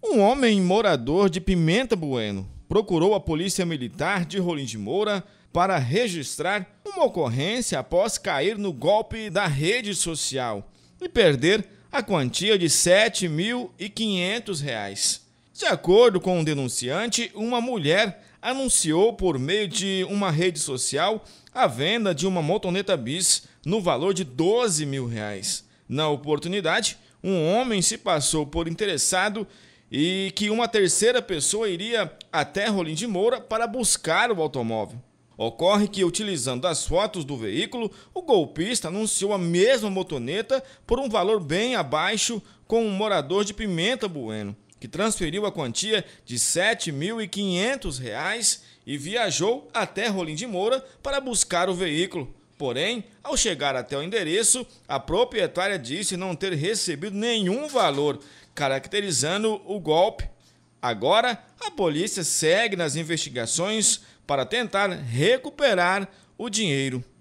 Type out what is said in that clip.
Um homem morador de Pimenta Bueno procurou a Polícia Militar de Rolim de Moura para registrar uma ocorrência após cair no golpe da rede social e perder a quantia de R$ 7.500. De acordo com o um denunciante, uma mulher anunciou por meio de uma rede social a venda de uma motoneta bis no valor de R$ 12 mil. Reais. Na oportunidade, um homem se passou por interessado e que uma terceira pessoa iria até Rolim de Moura para buscar o automóvel. Ocorre que, utilizando as fotos do veículo, o golpista anunciou a mesma motoneta por um valor bem abaixo com um morador de Pimenta Bueno, que transferiu a quantia de R$ 7.500 e viajou até Rolim de Moura para buscar o veículo. Porém, ao chegar até o endereço, a proprietária disse não ter recebido nenhum valor, caracterizando o golpe. Agora, a polícia segue nas investigações para tentar recuperar o dinheiro.